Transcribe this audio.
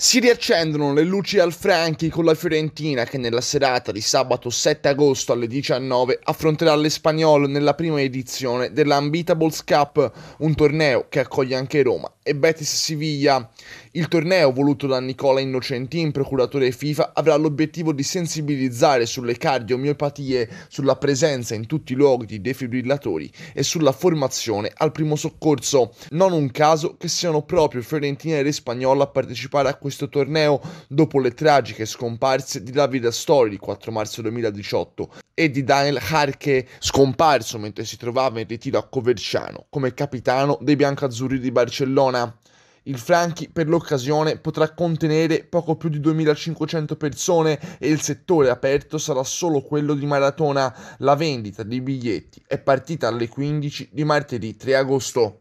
Si riaccendono le luci al Franchi con la Fiorentina che nella serata di sabato 7 agosto alle 19 affronterà l'Espagnol nella prima edizione dell'Ambitables Cup, un torneo che accoglie anche Roma e Betis Siviglia. Il torneo voluto da Nicola Innocentin, procuratore FIFA, avrà l'obiettivo di sensibilizzare sulle cardiomiopatie, sulla presenza in tutti i luoghi di defibrillatori e sulla formazione al primo soccorso. Non un caso che siano proprio Fiorentina e l'Espagnol a partecipare a questo questo torneo dopo le tragiche scomparse di David Astori il 4 marzo 2018 e di Daniel Harke scomparso mentre si trovava in ritiro a Coverciano come capitano dei biancazzurri di Barcellona. Il Franchi per l'occasione potrà contenere poco più di 2500 persone e il settore aperto sarà solo quello di Maratona. La vendita dei biglietti è partita alle 15 di martedì 3 agosto.